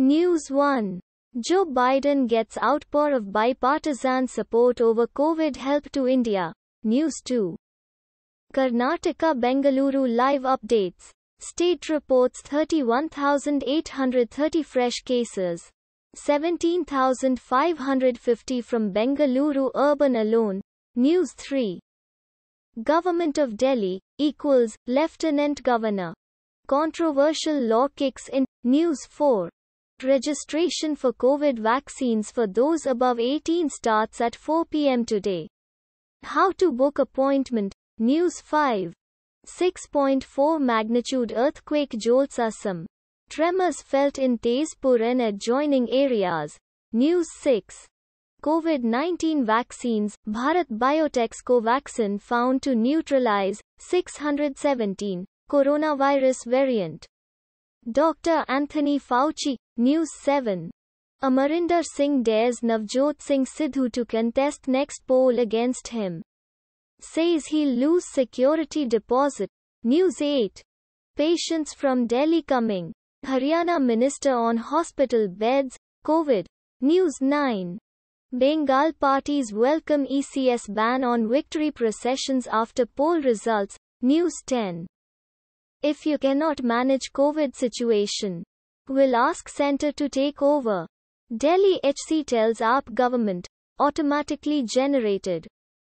News 1. Joe Biden gets outpour of bipartisan support over COVID help to India. News 2. Karnataka Bengaluru live updates. State reports 31,830 fresh cases. 17,550 from Bengaluru urban alone. News 3. Government of Delhi equals Lieutenant Governor. Controversial law kicks in. News 4. Registration for COVID vaccines for those above 18 starts at 4 p.m. today. How to book appointment, News 5. 6.4 magnitude earthquake jolts Assam. Tremors felt in Tezpur and adjoining areas. News 6. COVID-19 vaccines, Bharat Biotech's Covaxin found to neutralize 617 coronavirus variant. Dr. Anthony Fauci, News 7. Amarinder Singh dares Navjot Singh Sidhu to contest next poll against him. Says he'll lose security deposit. News 8. Patients from Delhi coming. Haryana Minister on hospital beds, COVID. News 9. Bengal parties welcome ECS ban on victory processions after poll results. News 10. If you cannot manage COVID situation, will ask center to take over. Delhi HC tells AAP government, automatically generated.